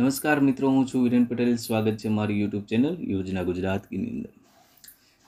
નમસ્કાર મિત્રો હું છું વિરેન પટેલ સ્વાગત છે મારી યુટ્યુબ ચેનલ યોજના ગુજરાતની અંદર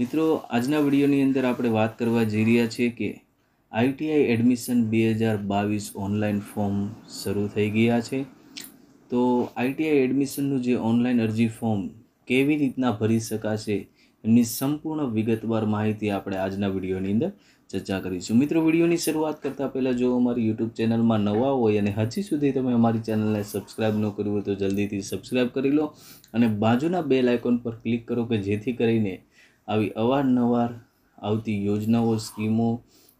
મિત્રો આજના વિડીયોની અંદર આપણે વાત કરવા જઈ રહ્યા છીએ કે આઈટીઆઈ એડમિશન બે હજાર બાવીસ ઓનલાઈન ફોર્મ શરૂ થઈ ગયા છે તો આઈટીઆઈ એડમિશનનું જે ઓનલાઈન અરજી ફોર્મ કેવી રીતના ભરી શકાશે એમની સંપૂર્ણ વિગતવાર માહિતી આપણે આજના વિડીયોની અંદર ચર્ચા કરીશું મિત્રો વિડીયોની શરૂઆત કરતાં પહેલાં જો અમારી યુટ્યુબ ચેનલમાં નવા હોય અને હજી સુધી તમે અમારી ચેનલને સબસ્ક્રાઈબ ન કર્યું હોય તો જલ્દીથી સબસ્ક્રાઇબ કરી લો અને બાજુના બે લાઇકોન પર ક્લિક કરો કે જેથી કરીને આવી અવારનવાર આવતી યોજનાઓ સ્કીમો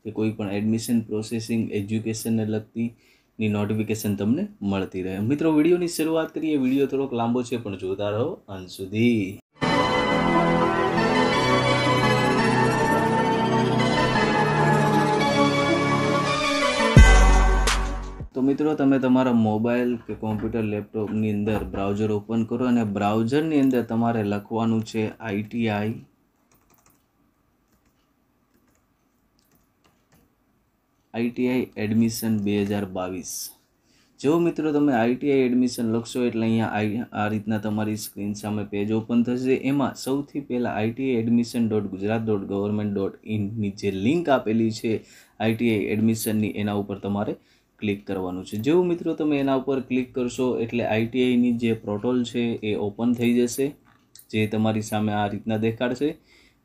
કે કોઈ પણ એડમિશન પ્રોસેસિંગ એજ્યુકેશનને લગતી ની નોટિફિકેશન તમને મળતી રહે મિત્રો વિડીયોની શરૂઆત કરીએ વિડીયો થોડોક લાંબો છે પણ જોતા રહો અંત સુધી તો મિત્રો તમે તમારા મોબાઈલ કે કોમ્પ્યુટર લેપટોપની અંદર બ્રાઉઝર ઓપન કરો અને બ્રાઉઝરની અંદર તમારે લખવાનું છે આઈટીઆઈ આઈટીઆઈ એડમિશન બે હજાર બાવીસ જો મિત્રો તમે આઈટીઆઈ એડમિશન લખશો એટલે અહીંયા આઈ આ રીતના તમારી સ્ક્રીન સામે પેજ ઓપન થશે એમાં સૌથી પહેલાં ITI admission dot Gujarat dot government dot ઇનની જે લિંક આપેલી છે આઈટીઆઈ એડમિશનની એના ઉપર તમારે ક્લિક કરવાનું છે જેવું મિત્રો તમે એના ઉપર ક્લિક કરશો એટલે આઈટીઆઈની જે પ્રોટોલ છે એ ઓપન થઈ જશે જે તમારી સામે આ રીતના દેખાડશે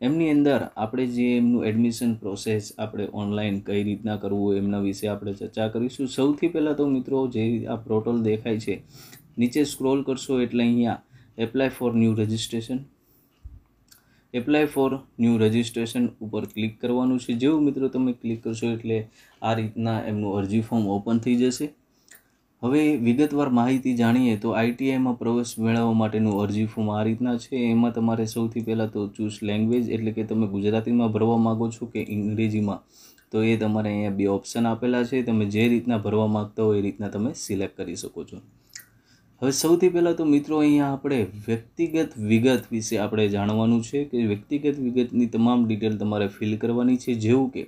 એમની અંદર આપણે જે એમનું એડમિશન પ્રોસેસ આપણે ઓનલાઈન કઈ રીતના કરવું એમના વિશે આપણે ચર્ચા કરીશું સૌથી પહેલાં તો મિત્રો જે આ પ્રોટોલ દેખાય છે નીચે સ્ક્રોલ કરશો એટલે અહીંયા apply for new registration apply for new registration ઉપર ક્લિક કરવાનું છે જેવું મિત્રો તમે ક્લિક કરશો એટલે આ રીતના એમનું અરજી ફોર્મ ઓપન થઈ જશે હવે વિગતવાર માહિતી જાણીએ તો આઈટીઆઈમાં પ્રવેશ મેળવવા માટેનું અરજી ફોર્મ આ રીતના છે એમાં તમારે સૌથી પહેલાં તો ચૂઝ લેંગ્વેજ એટલે કે તમે ગુજરાતીમાં ભરવા માગો છો કે ઇંગ્રેજીમાં તો એ તમારે અહીંયા બે ઓપ્શન આપેલા છે તમે જે રીતના ભરવા માગતા હો એ રીતના તમે સિલેક્ટ કરી શકો છો હવે સૌથી પહેલાં તો મિત્રો અહીંયા આપણે વ્યક્તિગત વિગત વિશે આપણે જાણવાનું છે કે વ્યક્તિગત વિગતની તમામ ડિટેલ તમારે ફિલ કરવાની છે જેવું કે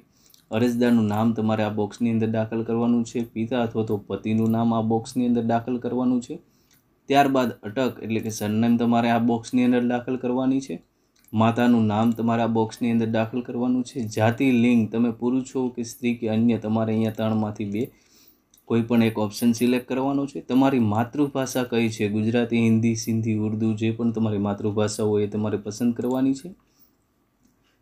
અરજદારનું નામ તમારે આ બોક્સની અંદર દાખલ કરવાનું છે પિતા અથવા તો પતિનું નામ આ બોક્સની અંદર દાખલ કરવાનું છે ત્યારબાદ અટક એટલે કે સરનેમ તમારે આ બોક્સની અંદર દાખલ કરવાની છે માતાનું નામ તમારે આ બોક્સની અંદર દાખલ કરવાનું છે જાતિ લિંગ તમે પુરુષો કે સ્ત્રી કે અન્ય તમારે અહીંયા ત્રણમાંથી બે કોઈ પણ એક ઓપ્શન સિલેક્ટ કરવાનો છે તમારી માતૃભાષા કઈ છે ગુજરાતી હિન્દી સિંધી ઉર્દુ જે પણ તમારી માતૃભાષા હોય એ તમારે પસંદ કરવાની છે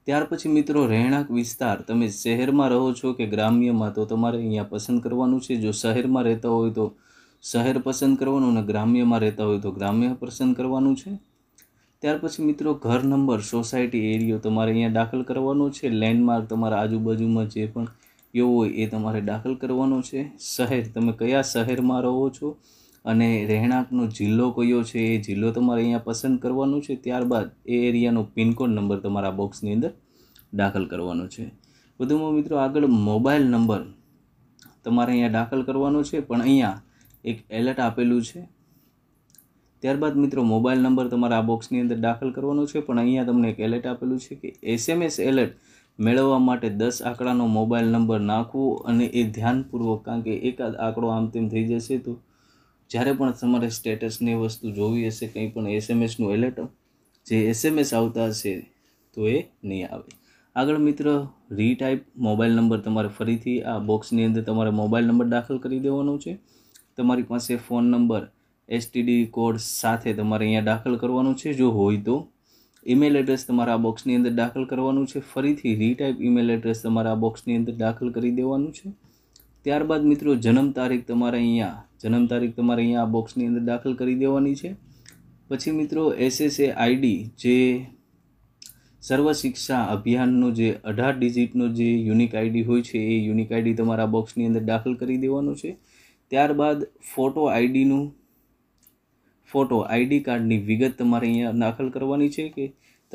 ત્યાર પછી મિત્રો રહેણાંક વિસ્તાર તમે શહેરમાં રહો છો કે ગ્રામ્યમાં તો તમારે અહીંયા પસંદ કરવાનું છે જો શહેરમાં રહેતા હોય તો શહેર પસંદ કરવાનું અને ગ્રામ્યમાં રહેતા હોય તો ગ્રામ્ય પસંદ કરવાનું છે ત્યાર પછી મિત્રો ઘર નંબર સોસાયટી એરિયો તમારે અહીંયા દાખલ કરવાનો છે લેન્ડમાર્ક તમારા આજુબાજુમાં જે પણ કેવો હોય એ તમારે દાખલ કરવાનો છે શહેર તમે કયા શહેરમાં રહો છો અને રહેણાંકનો જિલ્લો કયો છે એ જિલ્લો તમારે અહીંયા પસંદ કરવાનો છે ત્યારબાદ એ એરિયાનો પિનકોડ નંબર તમારા બોક્સની અંદર દાખલ કરવાનો છે વધુમાં મિત્રો આગળ મોબાઈલ નંબર તમારે અહીંયા દાખલ કરવાનો છે પણ અહીંયા એક એલર્ટ આપેલું છે ત્યારબાદ મિત્રો મોબાઈલ નંબર તમારા આ બોક્સની અંદર દાખલ કરવાનો છે પણ અહીંયા તમને એક એલર્ટ આપેલું છે કે એસએમએસ એલર્ટ મેળવવા માટે દસ આંકડાનો મોબાઈલ નંબર નાખવો અને એ ધ્યાનપૂર્વક કારણ કે એકાદ આંકડો આમ તેમ થઈ જશે તો જ્યારે પણ તમારે સ્ટેટસની વસ્તુ જોવી હશે કંઈ પણ એસએમએસનું એલર્ટ જે એસએમએસ આવતા હશે તો એ નહીં આવે આગળ મિત્ર રીટાઈપ મોબાઈલ નંબર તમારે ફરીથી આ બોક્સની અંદર તમારે મોબાઈલ નંબર દાખલ કરી દેવાનો છે તમારી પાસે ફોન નંબર એસટીડી કોડ સાથે તમારે અહીંયા દાખલ કરવાનો છે જો હોય તો ઈમેલ એડ્રેસ તમારા બોક્સની અંદર દાખલ કરવાનું છે ફરીથી રીટાઈપ ઈમેલ એડ્રેસ તમારા બોક્સની અંદર દાખલ કરી દેવાનું છે ત્યારબાદ મિત્રો જન્મ તારીખ તમારે અહીંયા જન્મ તારીખ તમારે અહીંયા આ બોક્સની અંદર દાખલ કરી દેવાની છે પછી મિત્રો એસએસએ આઈડી જે સર્વ શિક્ષા અભિયાનનો જે અઢાર ડિજિટનો જે યુનિક આઈડી હોય છે એ યુનિક આઈડી તમારા બોક્સની અંદર દાખલ કરી દેવાનું છે ત્યારબાદ ફોટો આઈડીનું ફોટો આઈડી કાર્ડની વિગત તમારે અહીંયા દાખલ કરવાની છે કે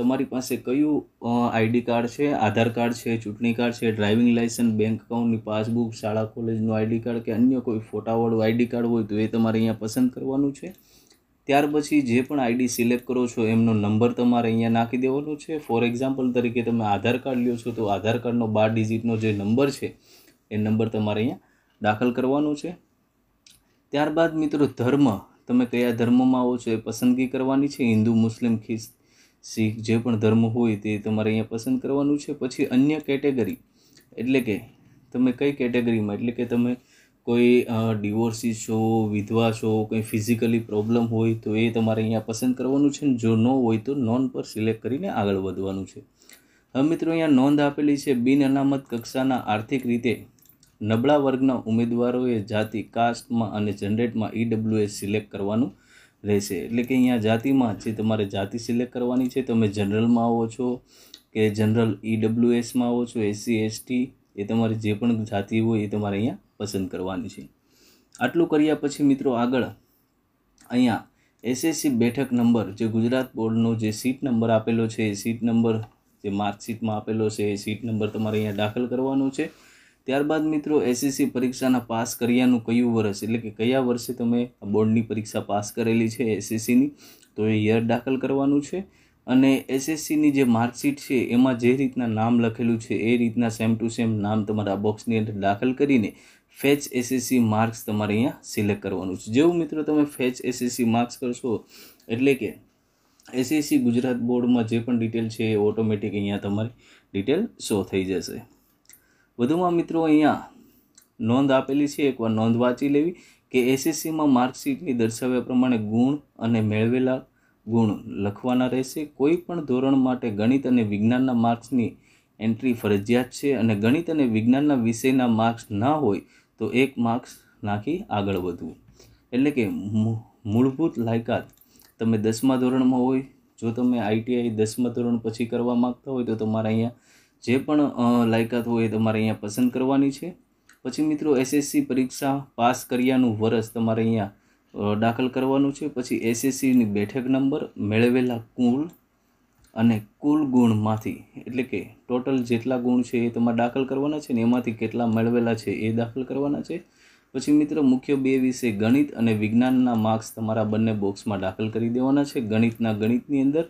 તમારી પાસે કયું આઈડી કાર્ડ છે આધાર કાર્ડ છે ચૂંટણી કાર્ડ છે ડ્રાઇવિંગ લાઇસન્સ બેંક અકાઉન્ટની પાસબુક શાળા કોલેજનું આઈડી કાર્ડ કે અન્ય કોઈ ફોટાવાળું આઈડી કાર્ડ હોય તો એ તમારે અહીંયા પસંદ કરવાનું છે ત્યાર પછી જે પણ આઈડી સિલેક્ટ કરો છો એમનો નંબર તમારે અહીંયા નાખી દેવાનો છે ફોર એક્ઝામ્પલ તરીકે તમે આધાર કાર્ડ લ્યો છો તો આધાર કાર્ડનો બાર ડિજિટનો જે નંબર છે એ નંબર તમારે અહીંયા દાખલ કરવાનો છે ત્યારબાદ મિત્રો ધર્મ તમે કયા ધર્મમાં આવો છો એ પસંદગી કરવાની છે હિન્દુ મુસ્લિમ ખ્રિસ્ત શીખ જે પણ ધર્મ હોય તે તમારે અહીંયા પસંદ કરવાનું છે પછી અન્ય કેટેગરી એટલે કે તમે કઈ કેટેગરીમાં એટલે કે તમે કોઈ ડિવોર્સી છો વિધવા છો કંઈ ફિઝિકલી પ્રોબ્લેમ હોય તો એ તમારે અહીંયા પસંદ કરવાનું છે ને જો ન હોય તો નોન પર સિલેક્ટ કરીને આગળ વધવાનું છે હવે મિત્રો અહીંયા નોંધ આપેલી છે બિન અનામત કક્ષાના આર્થિક રીતે નબળા વર્ગના ઉમેદવારોએ જાતિ કાસ્ટમાં અને જનરેટમાં ઈડબ્લ્યુએસ સિલેક્ટ કરવાનું રહેશે એટલે કે અહીંયા જાતિમાં જે તમારે જાતિ સિલેક્ટ કરવાની છે તમે જનરલમાં આવો છો કે જનરલ એસમાં આવો છો એસસી એસટી એ તમારી જે પણ જાતિ હોય એ તમારે અહીંયા પસંદ કરવાની છે આટલું કર્યા પછી મિત્રો આગળ અહીંયા એસએસસી બેઠક નંબર જે ગુજરાત બોર્ડનો જે સીટ નંબર આપેલો છે એ સીટ નંબર જે માર્કશીટમાં આપેલો છે એ સીટ નંબર તમારે અહીંયા દાખલ કરવાનો છે ત્યારબાદ મિત્રો એસએસસી પરીક્ષાના પાસ કર્યાનું કયું વર્ષ એટલે કે કયા વર્ષે તમે બોર્ડની પરીક્ષા પાસ કરેલી છે એસએસસીની તો એ યર દાખલ કરવાનું છે અને એસએસસીની જે માર્કશીટ છે એમાં જે રીતના નામ લખેલું છે એ રીતના સેમ ટુ સેમ નામ તમારા બોક્સની અંદર દાખલ કરીને ફેચ એસએસસી માર્ક્સ તમારે અહીંયા સિલેક્ટ કરવાનું છે જેવું મિત્રો તમે ફેચ એસએસસી માર્ક્સ કરશો એટલે કે એસએસસી ગુજરાત બોર્ડમાં જે પણ ડિટેલ છે એ ઓટોમેટિક અહીંયા તમારી ડિટેલ શો થઈ જશે વધુમાં મિત્રો અહીંયા નોંધ આપેલી છે એકવાર નોંધ વાંચી લેવી કે એસએસસીમાં માર્કશીટની દર્શાવ્યા પ્રમાણે ગુણ અને મેળવેલા ગુણ લખવાના રહેશે કોઈ પણ ધોરણ માટે ગણિત અને વિજ્ઞાનના માર્ક્સની એન્ટ્રી ફરજિયાત છે અને ગણિત અને વિજ્ઞાનના વિષયના માર્ક્સ ના હોય તો એક માર્ક્સ નાખી આગળ વધવું એટલે કે મૂળભૂત લાયકાત તમે દસમા ધોરણમાં હોય જો તમે આઈટીઆઈ દસમા ધોરણ પછી કરવા માગતા હોય તો તમારે અહીંયા જે પણ લાયકાત હોય એ તમારે અહીંયા પસંદ કરવાની છે પછી મિત્રો એસએસસી પરીક્ષા પાસ કર્યાનું વર્ષ તમારે અહીંયા દાખલ કરવાનું છે પછી એસએસસીની બેઠક નંબર મેળવેલા કુલ અને કુલ ગુણમાંથી એટલે કે ટોટલ જેટલા ગુણ છે એ તમારે દાખલ કરવાના છે ને એમાંથી કેટલા મેળવેલા છે એ દાખલ કરવાના છે પછી મિત્રો મુખ્ય બે વિષય ગણિત અને વિજ્ઞાનના માર્ક્સ તમારા બંને બોક્સમાં દાખલ કરી દેવાના છે ગણિતના ગણિતની અંદર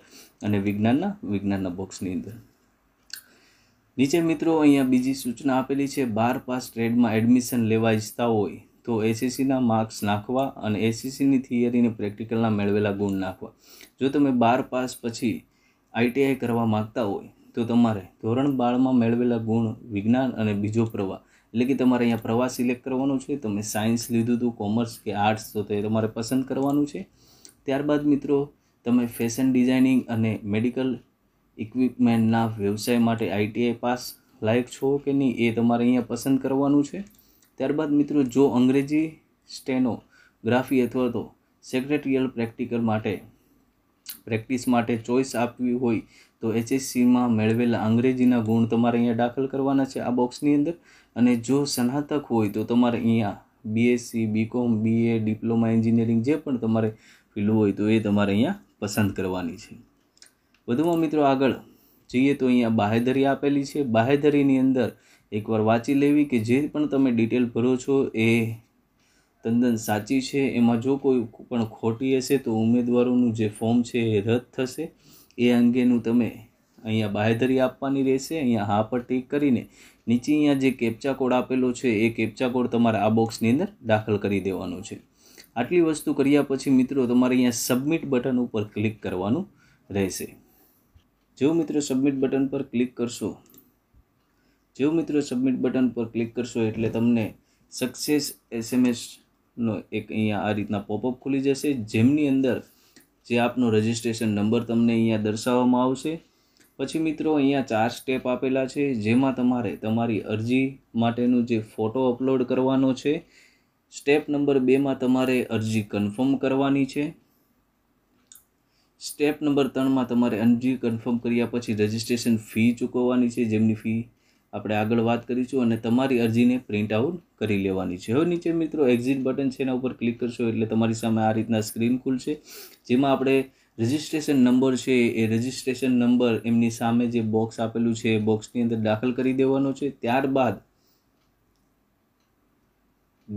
અને વિજ્ઞાનના વિજ્ઞાનના બોક્સની અંદર નીચે મિત્રો અહીંયા બીજી સૂચના આપેલી છે બાર પાસ ટ્રેડમાં એડમિશન લેવા ઈચ્છતા હોય તો એસીસીના માર્ક્સ નાખવા અને એસીસીની થિયરીને પ્રેક્ટિકલના મેળવેલા ગુણ નાખવા જો તમે બાર પાસ પછી આઈટીઆઈ કરવા માગતા હોય તો તમારે ધોરણ બારમાં મેળવેલા ગુણ વિજ્ઞાન અને બીજો પ્રવાહ એટલે કે તમારે અહીંયા પ્રવાહ સિલેક્ટ કરવાનો છે તમે સાયન્સ લીધું હતું કોમર્સ કે આર્ટ્સ તો તે તમારે પસંદ કરવાનું છે ત્યારબાદ મિત્રો તમે ફેશન ડિઝાઇનિંગ અને મેડિકલ ઇક્વિપમેન્ટના વ્યવસાય માટે આઈટીઆઈ પાસ લાયક છો કે નહીં એ તમારે અહીંયા પસંદ કરવાનું છે ત્યારબાદ મિત્રો જો અંગ્રેજી સ્ટેનોગ્રાફી અથવા તો સેક્રેટરિયલ પ્રેક્ટિકલ માટે પ્રેક્ટિસ માટે ચોઈસ આપવી હોય તો એચએસસીમાં મેળવેલા અંગ્રેજીના ગુણ તમારે અહીંયા દાખલ કરવાના છે આ બોક્સની અંદર અને જો સ્નાતક હોય તો તમારે અહીંયા BSc BCom BA diploma engineering જે પણ તમારે ફીલું હોય તો એ તમારે અહીંયા પસંદ કરવાની છે વધુમાં મિત્રો આગળ જઈએ તો અહીંયા બાહેધરી આપેલી છે બાહેધરીની અંદર એકવાર વાંચી લેવી કે જે પણ તમે ડિટેલ ભરો છો એ તદ્દન સાચી છે એમાં જો કોઈ પણ ખોટી હશે તો ઉમેદવારોનું જે ફોર્મ છે એ રદ થશે એ અંગેનું તમે અહીંયા બાહેધરી આપવાની રહેશે અહીંયા હા પર ટીક કરીને નીચે અહીંયા જે કેપ્ચા કોડ આપેલો છે એ કેપ્ચા કોડ તમારે આ બોક્સની અંદર દાખલ કરી દેવાનો છે આટલી વસ્તુ કર્યા પછી મિત્રો તમારે અહીંયા સબમિટ બટન ઉપર ક્લિક કરવાનું રહેશે જેવું મિત્રો સબમિટ બટન પર ક્લિક કરશો જેવું મિત્રો સબમિટ બટન પર ક્લિક કરશો એટલે તમને સક્સેસ એસએમએસનો એક અહીંયા આ રીતના પોપઅપ ખુલી જશે જેમની અંદર જે આપનો રજિસ્ટ્રેશન નંબર તમને અહીંયા દર્શાવવામાં આવશે પછી મિત્રો અહીંયા ચાર સ્ટેપ આપેલા છે જેમાં તમારે તમારી અરજી માટેનું જે ફોટો અપલોડ કરવાનો છે સ્ટેપ નંબર બેમાં તમારે અરજી કન્ફર્મ કરવાની છે સ્ટેપ નંબર ત્રણમાં તમારે અરજી કન્ફર્મ કર્યા પછી રજિસ્ટ્રેશન ફી ચૂકવવાની છે જેમની ફી આપણે આગળ વાત કરીશું અને તમારી અરજીને પ્રિન્ટ આઉટ કરી લેવાની છે હવે નીચે મિત્રો એક્ઝિટ બટન છે એના ઉપર ક્લિક કરશો એટલે તમારી સામે આ રીતના સ્ક્રીન ખુલશે જેમાં આપણે રજિસ્ટ્રેશન નંબર છે એ રજિસ્ટ્રેશન નંબર એમની સામે જે બોક્સ આપેલું છે એ બોક્સની અંદર દાખલ કરી દેવાનો છે ત્યારબાદ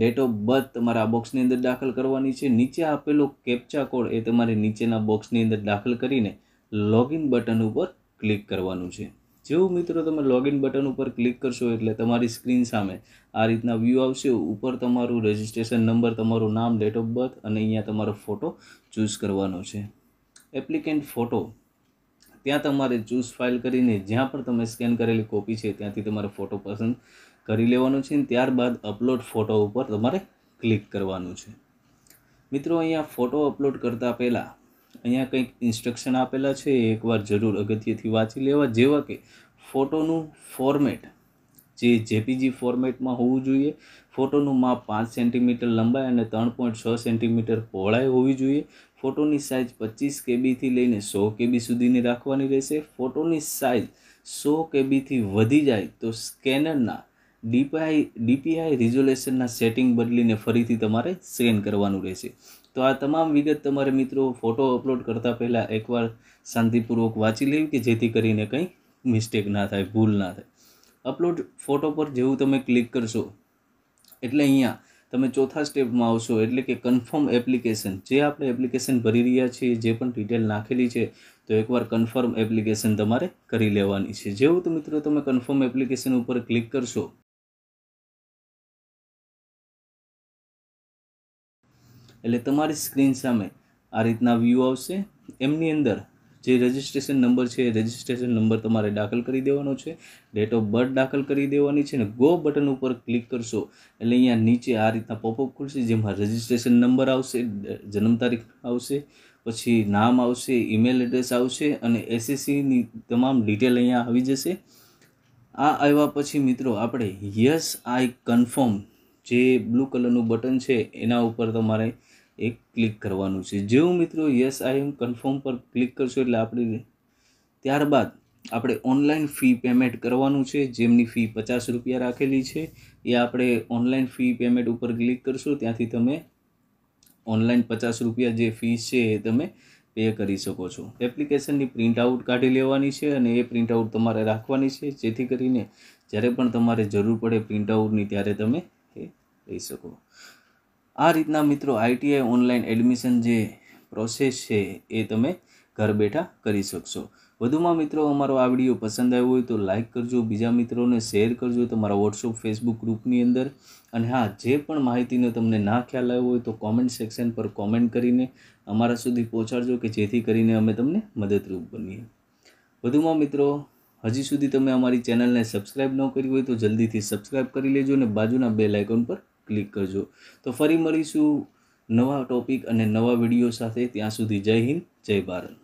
ડેટ ઓફ બર્થ તમારા આ બોક્સની અંદર દાખલ કરવાની છે નીચે આપેલો કેપ્ચા કોડ એ તમારે નીચેના બોક્સની અંદર દાખલ કરીને લોગિન બટન ઉપર ક્લિક કરવાનું છે જેવું મિત્રો તમે લોગિન બટન ઉપર ક્લિક કરશો એટલે તમારી સ્ક્રીન સામે આ રીતના વ્યૂ આવશે ઉપર તમારું રજિસ્ટ્રેશન નંબર તમારું નામ ડેટ ઓફ બર્થ અને અહીંયા તમારો ફોટો ચૂઝ કરવાનો છે એપ્લિકેન્ટ ફોટો ત્યાં તમારે ચૂઝ ફાઇલ કરીને જ્યાં પણ તમે સ્કેન કરેલી કોપી છે ત્યાંથી તમારો ફોટો પસંદ કરી લેવાનું છે અને ત્યારબાદ અપલોડ ફોટો ઉપર તમારે ક્લિક કરવાનું છે મિત્રો અહીંયા ફોટો અપલોડ કરતાં પહેલાં અહીંયા કંઈક ઇન્સ્ટ્રક્શન આપેલા છે એકવાર જરૂર અગત્યથી વાંચી લેવા જેવા કે ફોટોનું ફોર્મેટ જે જેપીજી ફોર્મેટમાં હોવું જોઈએ ફોટોનું માપ પાંચ સેન્ટીમીટર લંબાઈ અને ત્રણ પોઈન્ટ છ સેન્ટીમીટર પહોળાઈ હોવી જોઈએ ફોટોની સાઇઝ પચીસ કેબીથી લઈને સો કેબી સુધીની રાખવાની રહેશે ફોટોની સાઇઝ સો કેબીથી વધી જાય તો સ્કેનરના ડીપીઆઈ ડીપીઆઈ રિઝોલ્યુશનના સેટિંગ બદલીને ફરીથી તમારે સેન્ડ કરવાનું રહેશે તો આ તમામ વિગત તમારે મિત્રો ફોટો અપલોડ કરતાં પહેલાં એકવાર શાંતિપૂર્વક વાંચી લેવી કે જેથી કરીને કંઈ મિસ્ટેક ના થાય ભૂલ ના થાય અપલોડ ફોટો પર જેવું તમે ક્લિક કરશો એટલે અહીંયા તમે ચોથા સ્ટેપમાં આવશો એટલે કે કન્ફર્મ એપ્લિકેશન જે આપણે એપ્લિકેશન ભરી રહ્યા છીએ જે પણ ડિટેલ નાખેલી છે તો એકવાર કન્ફર્મ એપ્લિકેશન તમારે કરી લેવાની છે જેવું તો મિત્રો તમે કન્ફર્મ એપ્લિકેશન ઉપર ક્લિક કરશો એટલે તમારી સ્ક્રીન સામે આ રીતના વ્યૂ આવશે એમની અંદર જે રજિસ્ટ્રેશન નંબર છે એ રજિસ્ટ્રેશન નંબર તમારે દાખલ કરી દેવાનો છે ડેટ ઓફ બર્થ દાખલ કરી દેવાની છે અને ગો બટન ઉપર ક્લિક કરશો એટલે અહીંયા નીચે આ રીતના પોપઅપ ખુલશે જેમાં રજિસ્ટ્રેશન નંબર આવશે જન્મ તારીખ આવશે પછી નામ આવશે ઈમેલ એડ્રેસ આવશે અને એસએસસીની તમામ ડિટેલ અહીંયા આવી જશે આ આવ્યા પછી મિત્રો આપણે યસ આઈ કન્ફર્મ જે બ્લુ કલરનું બટન છે એના ઉપર તમારે એ ક્લિક કરવાનું છે જેવું મિત્રો યસ આઈ એમ કન્ફર્મ પર ક્લિક કરશો એટલે આપણે ત્યારબાદ આપણે ઓનલાઈન ફી પેમેન્ટ કરવાનું છે જેમની ફી પચાસ રૂપિયા રાખેલી છે એ આપણે ઓનલાઈન ફી પેમેન્ટ ઉપર ક્લિક કરશું ત્યાંથી તમે ઓનલાઈન પચાસ રૂપિયા જે ફી છે એ તમે પે કરી શકો છો એપ્લિકેશનની પ્રિન્ટ આઉટ કાઢી લેવાની છે અને એ પ્રિન્ટ આઉટ તમારે રાખવાની છે જેથી કરીને જ્યારે પણ તમારે જરૂર પડે પ્રિન્ટ આઉટની ત્યારે તમે એ લઈ શકો આ રીતના મિત્રો આઈટીઆઈ ઓનલાઈન એડમિશન જે પ્રોસેસ છે એ તમે ઘર બેઠા કરી શકશો વધુમાં મિત્રો અમારો આ વિડીયો પસંદ આવ્યો હોય તો લાઇક કરજો બીજા મિત્રોને શેર કરજો તમારા વોટ્સઅપ ફેસબુક ગ્રુપની અંદર અને હા જે પણ માહિતીનો તમને ના ખ્યાલ આવ્યો હોય તો કોમેન્ટ સેક્શન પર કોમેન્ટ કરીને અમારા સુધી પહોંચાડજો કે જેથી કરીને અમે તમને મદદરૂપ બનીએ વધુમાં મિત્રો હજી સુધી તમે અમારી ચેનલને સબસ્ક્રાઇબ ન કરી હોય તો જલ્દીથી સબસ્ક્રાઇબ કરી લેજો અને બાજુના બે લાઇકોન પર ક્લિક કરજો તો ફરી મળીશું નવા ટોપિક અને નવા વિડીયો સાથે ત્યાં સુધી જય હિન્દ જય ભારત